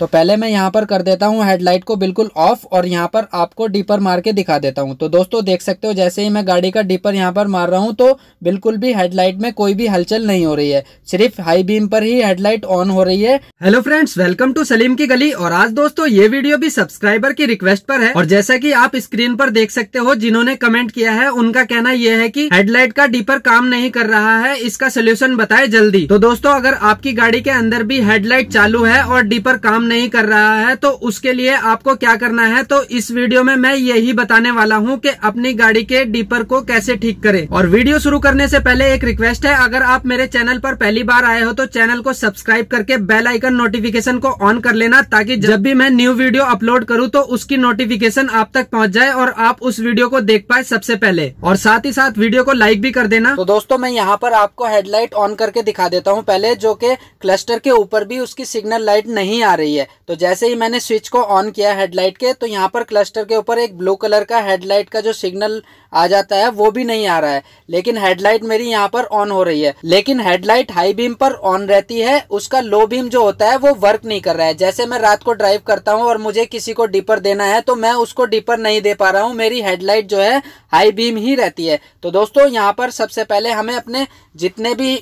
तो पहले मैं यहाँ पर कर देता हूँ हेडलाइट को बिल्कुल ऑफ और यहाँ पर आपको डीपर मार के दिखा देता हूँ तो दोस्तों देख सकते हो जैसे ही मैं गाड़ी का डीपर यहाँ पर मार रहा हूँ तो बिल्कुल भी हेडलाइट में कोई भी हलचल नहीं हो रही है सिर्फ हाई बीम पर ही हेडलाइट ऑन हो रही है hello friends welcome to Salim की गली और आज दोस्तों ये वीडियो भी सब्सक्राइबर की रिक्वेस्ट पर है और जैसा की आप स्क्रीन पर देख सकते हो जिन्होंने कमेंट किया है उनका कहना यह है की हेडलाइट का डीपर काम नहीं कर रहा है इसका सोल्यूशन बताए जल्दी तो दोस्तों अगर आपकी गाड़ी के अंदर भी हेडलाइट चालू है और डीपर काम नहीं कर रहा है तो उसके लिए आपको क्या करना है तो इस वीडियो में मैं यही बताने वाला हूँ कि अपनी गाड़ी के डीपर को कैसे ठीक करें और वीडियो शुरू करने से पहले एक रिक्वेस्ट है अगर आप मेरे चैनल पर पहली बार आए हो तो चैनल को सब्सक्राइब करके बेल आइकन नोटिफिकेशन को ऑन कर लेना ताकि जब भी मैं न्यू वीडियो अपलोड करूँ तो उसकी नोटिफिकेशन आप तक पहुँच जाए और आप उस वीडियो को देख पाए सबसे पहले और साथ ही साथ वीडियो को लाइक भी कर देना तो दोस्तों मैं यहाँ पर आपको हेडलाइट ऑन करके दिखा देता हूँ पहले जो कि क्लस्टर के ऊपर भी उसकी सिग्नल लाइट नहीं आ रही है है तो जैसे ही मैंने स्विच को ऑन किया हेडलाइट के तो यहाँ पर क्लस्टर के ऊपर एक ब्लू कलर का हेडलाइट का जो सिग्नल आ जाता है वो भी नहीं आ रहा है लेकिन हेडलाइट मेरी यहाँ पर ऑन हो रही है लेकिन हेडलाइट हाई बीम पर ऑन रहती है उसका लो बीम जो होता है वो वर्क नहीं कर रहा है जैसे मैं रात को ड्राइव करता हूँ और मुझे किसी को डिपर देना है तो मैं उसको डिपर नहीं दे पा रहा हूँ मेरी हेडलाइट जो है हाई बीम ही रहती है तो दोस्तों यहाँ पर सबसे पहले हमें अपने जितने भी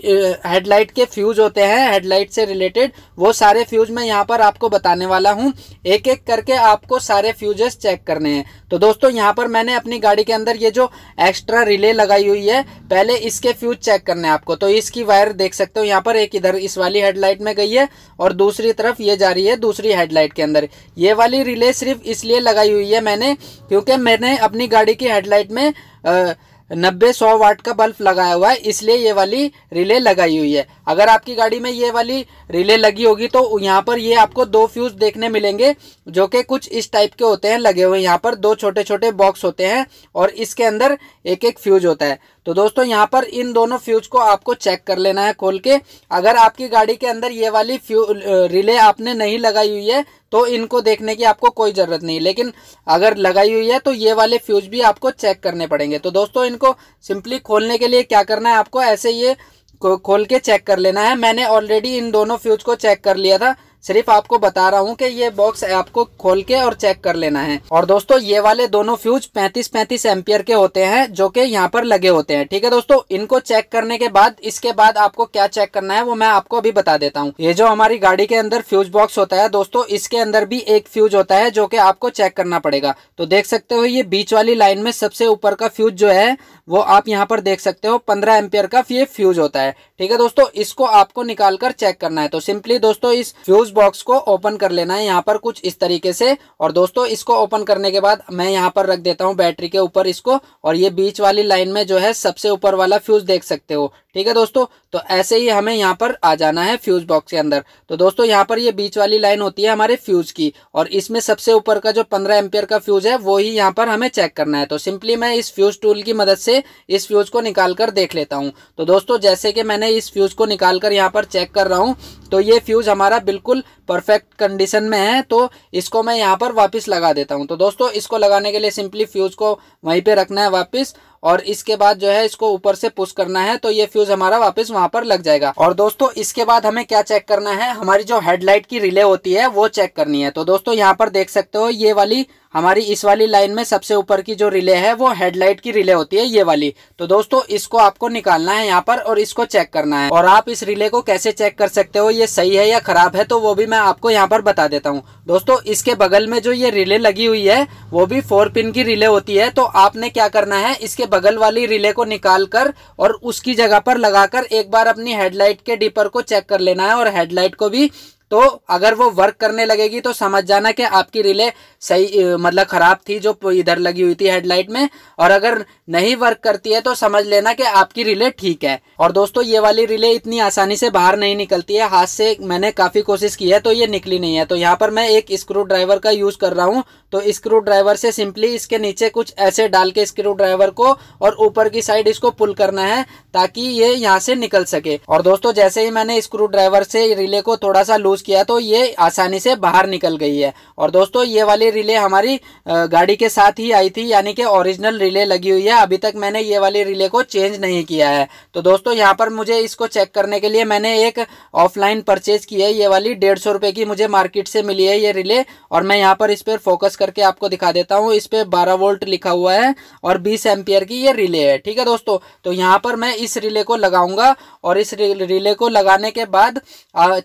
हेडलाइट के फ्यूज होते हैं हेडलाइट से रिलेटेड वो सारे फ्यूज मैं यहाँ पर आपको आपको बताने वाला हूँ एक एक करके आपको सारे फ्यूजेस चेक करने हैं तो दोस्तों यहाँ पर मैंने अपनी गाड़ी के अंदर ये जो एक्स्ट्रा रिले लगाई हुई है पहले इसके फ्यूज चेक करने हैं आपको तो इसकी वायर देख सकते हो यहाँ पर एक इधर इस वाली हेडलाइट में गई है और दूसरी तरफ ये जा रही है दूसरी हेडलाइट के अंदर ये वाली रिले सिर्फ इसलिए लगाई हुई है मैंने क्योंकि मैंने अपनी गाड़ी की हेडलाइट में आ, नब्बे सौ वाट का बल्ब लगाया हुआ है इसलिए ये वाली रिले लगाई हुई है अगर आपकी गाड़ी में ये वाली रिले लगी होगी तो यहाँ पर ये आपको दो फ्यूज देखने मिलेंगे जो कि कुछ इस टाइप के होते हैं लगे हुए यहाँ पर दो छोटे छोटे बॉक्स होते हैं और इसके अंदर एक एक फ्यूज होता है तो दोस्तों यहाँ पर इन दोनों फ्यूज को आपको चेक कर लेना है खोल के अगर आपकी गाड़ी के अंदर ये वाली फ्यू रिले आपने नहीं लगाई हुई है तो इनको देखने की आपको कोई ज़रूरत नहीं लेकिन अगर लगाई हुई है तो ये वाले फ्यूज़ भी आपको चेक करने पड़ेंगे तो दोस्तों इनको सिंपली खोलने के लिए क्या करना है आपको ऐसे ये खोल के चेक कर लेना है मैंने ऑलरेडी इन दोनों फ्यूज को चेक कर लिया था सिर्फ आपको बता रहा हूँ कि ये बॉक्स आपको खोल के और चेक कर लेना है और दोस्तों ये वाले दोनों फ्यूज 35-35 एम्पियर के होते हैं जो कि यहाँ पर लगे होते हैं ठीक है दोस्तों इनको चेक करने के बाद इसके बाद आपको क्या चेक करना है वो मैं आपको अभी बता देता हूँ ये जो हमारी गाड़ी के अंदर फ्यूज बॉक्स होता है दोस्तों इसके अंदर भी एक फ्यूज होता है जो कि आपको चेक करना पड़ेगा तो देख सकते हो ये बीच वाली लाइन में सबसे ऊपर का फ्यूज जो है वो आप यहाँ पर देख सकते हो पंद्रह एम्पियर का ये फ्यूज होता है ठीक है दोस्तों इसको आपको निकाल कर चेक करना है तो सिंपली दोस्तों इस फ्यूज बॉक्स को ओपन कर लेना है यहाँ पर कुछ इस तरीके से और दोस्तों इसको ओपन करने के बाद मैं यहाँ पर रख देता हूँ बैटरी के ऊपर इसको और ये बीच वाली लाइन में जो है सबसे ऊपर वाला फ्यूज देख सकते हो ठीक है दोस्तों तो ऐसे ही हमें यहाँ पर आ जाना है फ्यूज बॉक्स के अंदर तो दोस्तों यहाँ पर ये बीच वाली लाइन होती है हमारे फ्यूज की और इसमें सबसे ऊपर का जो पंद्रह एम्पियर का फ्यूज है वो ही यहाँ पर हमें चेक करना है तो सिंपली मैं इस फ्यूज टूल की मदद से इस फ्यूज को निकाल कर देख लेता हूँ तो दोस्तों जैसे कि मैंने इस फ्यूज को निकाल कर यहाँ पर चेक कर रहा हूँ तो ये फ्यूज हमारा बिल्कुल परफेक्ट कंडीशन में है तो इसको मैं यहाँ पर वापस लगा देता हूँ तो दोस्तों इसको लगाने के लिए सिंपली फ्यूज को वहीं पर रखना है वापिस और इसके बाद जो है इसको ऊपर से पुश करना है तो ये फ्यूज हमारा वापस वहां पर लग जाएगा और दोस्तों इसके बाद हमें क्या चेक करना है हमारी जो हेडलाइट की रिले होती है वो चेक करनी है तो दोस्तों यहाँ पर देख सकते हो ये वाली हमारी इस वाली लाइन में सबसे ऊपर की जो रिले है वो हेडलाइट की रिले होती है ये वाली तो दोस्तों इसको आपको निकालना है यहाँ पर और इसको चेक करना है और आप इस रिले को कैसे चेक कर सकते हो ये सही है या खराब है तो वो भी मैं आपको यहाँ पर बता देता हूँ दोस्तों इसके बगल में जो ये रिले लगी हुई है वो भी फोर पिन की रिले होती है तो आपने क्या करना है इसके बगल वाली रिले को निकाल कर और उसकी जगह पर लगाकर एक बार अपनी हेडलाइट के डिपर को चेक कर लेना है और हेडलाइट को भी तो अगर वो वर्क करने लगेगी तो समझ जाना कि आपकी रिले सही मतलब ख़राब थी जो इधर लगी हुई थी हेडलाइट में और अगर नहीं वर्क करती है तो समझ लेना कि आपकी रिले ठीक है और दोस्तों ये वाली रिले इतनी आसानी से बाहर नहीं निकलती है हाथ से मैंने काफ़ी कोशिश की है तो ये निकली नहीं है तो यहाँ पर मैं एक स्क्रू ड्राइवर का यूज़ कर रहा हूँ तो स्क्रू ड्राइवर से सिंपली इसके नीचे कुछ ऐसे डाल के स्क्रू ड्राइवर को और ऊपर की साइड इसको पुल करना है ताकि ये यहाँ से निकल सके और दोस्तों जैसे ही मैंने स्क्रू ड्राइवर से रिले को थोड़ा सा लूज़ किया तो ये आसानी से बाहर निकल गई है और दोस्तों ये वाली रिले हमारी गाड़ी के साथ ही आई थी यानी कि ओरिजिनल रिले लगी हुई है अभी तक मैंने ये वाली रिले को चेंज नहीं किया है तो दोस्तों यहाँ पर मुझे इसको चेक करने के लिए मैंने एक ऑफलाइन परचेज की है ये वाली डेढ़ सौ रुपये की मुझे मार्केट से मिली है ये रिले और मैं यहाँ पर इस पर फोकस करके आपको दिखा देता हूँ इस पर बारह वोल्ट लिखा हुआ है और बीस एम्पियर की ये रिले है ठीक है दोस्तों तो यहाँ पर मैं इस रिले को लगाऊंगा और इस रिले को लगाने के बाद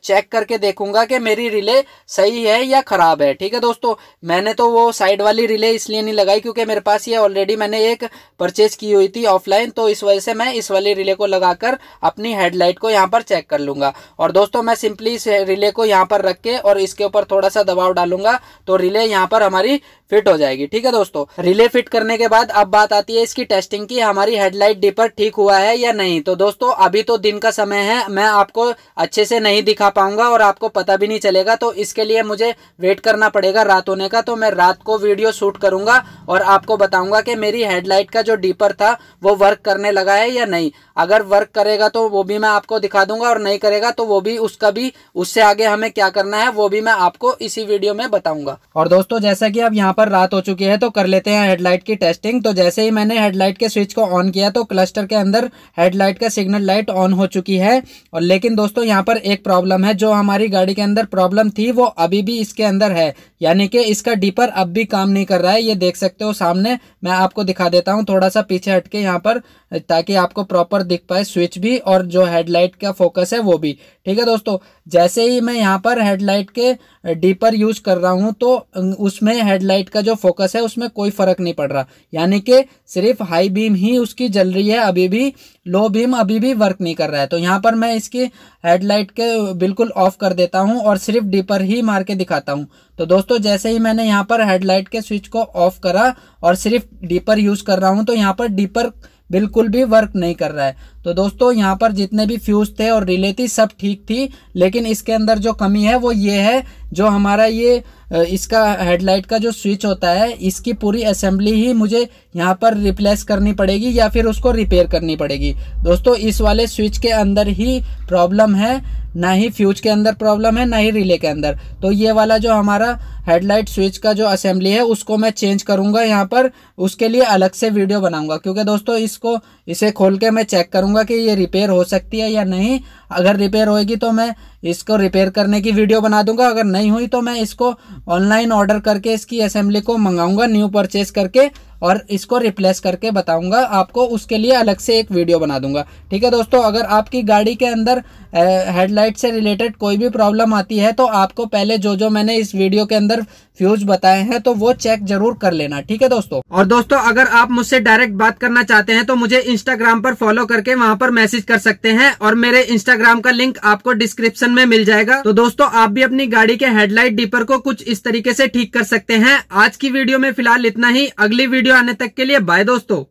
चेक करके देखूंगा कि मेरी रिले सही है या ख़राब है ठीक है दोस्तों मैंने तो वो साइड वाली रिले इसलिए नहीं लगाई क्योंकि मेरे पास ये ऑलरेडी मैंने एक परचेज की हुई थी ऑफलाइन तो इस वजह से मैं इस वाली रिले को लगाकर अपनी हेडलाइट को यहाँ पर चेक कर लूँगा और दोस्तों मैं सिंपली इस रिले को यहाँ पर रख के और इसके ऊपर थोड़ा सा दबाव डालूंगा तो रिले यहाँ पर हमारी फिट हो जाएगी ठीक है दोस्तों रिले फिट करने के बाद अब बात आती है इसकी टेस्टिंग की हमारी हेडलाइट डिपर ठीक हुआ है या नहीं तो दोस्तों अभी तो दिन का समय है मैं आपको अच्छे से नहीं दिखा पाऊंगा और आपको पता भी नहीं चलेगा तो इसके लिए मुझे वेट करना पड़ेगा रात होने का तो मैं रात को वीडियो शूट करूंगा और आपको बताऊंगा कि मेरी हेडलाइट का जो डीपर था वो वर्क करने लगा है या नहीं अगर वर्क करेगा तो वो भी मैं आपको दिखा दूंगा और नहीं करेगा तो वो भी उसका भी उससे आगे हमें क्या करना है वो भी मैं आपको इसी वीडियो में बताऊंगा और दोस्तों जैसा कि आप यहाँ पर पर रात हो चुकी है तो कर लेते हैं हेडलाइट की टेस्टिंग तो जैसे ही मैंने हेडलाइट के स्विच को ऑन किया तो क्लस्टर के अंदर हेडलाइट का सिग्नल लाइट ऑन हो चुकी है और लेकिन दोस्तों यहाँ पर एक प्रॉब्लम है जो हमारी गाड़ी के अंदर प्रॉब्लम थी वो अभी भी इसके अंदर है यानी कि इसका डीपर अब भी काम नहीं कर रहा है ये देख सकते हो सामने मैं आपको दिखा देता हूँ थोड़ा सा पीछे हटके यहाँ पर ताकि आपको प्रॉपर दिख पाए स्विच भी और जो हेडलाइट का फोकस है वो भी ठीक है दोस्तों जैसे ही मैं यहाँ पर हेडलाइट के डीपर यूज़ कर रहा हूँ तो अं, उसमें हेडलाइट का जो फोकस है उसमें कोई फर्क नहीं पड़ रहा यानी कि सिर्फ हाई बीम ही उसकी जल रही है अभी भी लो बीम अभी भी वर्क नहीं कर रहा है तो यहाँ पर मैं इसकी हेडलाइट के बिल्कुल ऑफ कर देता हूँ और सिर्फ डीपर ही मार के दिखाता हूँ तो दोस्तों जैसे ही मैंने यहाँ पर हेडलाइट के स्विच को ऑफ करा और सिर्फ डीपर यूज़ कर रहा हूँ तो यहाँ पर डीपर बिल्कुल भी वर्क नहीं कर रहा है तो दोस्तों यहाँ पर जितने भी फ्यूज़ थे और रिले थी सब ठीक थी लेकिन इसके अंदर जो कमी है वो ये है जो हमारा ये इसका हेडलाइट का जो स्विच होता है इसकी पूरी असेंबली ही मुझे यहाँ पर रिप्लेस करनी पड़ेगी या फिर उसको रिपेयर करनी पड़ेगी दोस्तों इस वाले स्विच के अंदर ही प्रॉब्लम है ना ही फ्यूज के अंदर प्रॉब्लम है ना ही रिले के अंदर तो ये वाला जो हमारा हेडलाइट स्विच का जो असेंबली है उसको मैं चेंज करूँगा यहाँ पर उसके लिए अलग से वीडियो बनाऊँगा क्योंकि दोस्तों इसको इसे खोल के मैं चेक करूँगा कि ये रिपेयर हो सकती है या नहीं अगर रिपेयर होएगी तो मैं इसको रिपेयर करने की वीडियो बना दूंगा अगर नहीं हुई तो मैं इसको ऑनलाइन ऑर्डर करके इसकी असेंबली को मंगाऊंगा न्यू परचेज करके और इसको रिप्लेस करके बताऊंगा आपको उसके लिए अलग से एक वीडियो बना दूंगा ठीक है दोस्तों अगर आपकी गाड़ी के अंदर हेडलाइट से रिलेटेड कोई भी प्रॉब्लम आती है तो आपको पहले जो जो मैंने इस वीडियो के अंदर फ्यूज बताए हैं तो वो चेक जरूर कर लेना ठीक है दोस्तों और दोस्तों अगर आप मुझसे डायरेक्ट बात करना चाहते हैं तो मुझे इंस्टाग्राम पर फॉलो करके वहाँ पर मैसेज कर सकते हैं और मेरे इंस्टाग्राम का लिंक आपको डिस्क्रिप्शन में मिल जाएगा तो दोस्तों आप भी अपनी गाड़ी के हेडलाइट डीपर को कुछ इस तरीके ऐसी ठीक कर सकते हैं आज की वीडियो में फिलहाल इतना ही अगली वीडियो आने तक के लिए बाय दोस्तों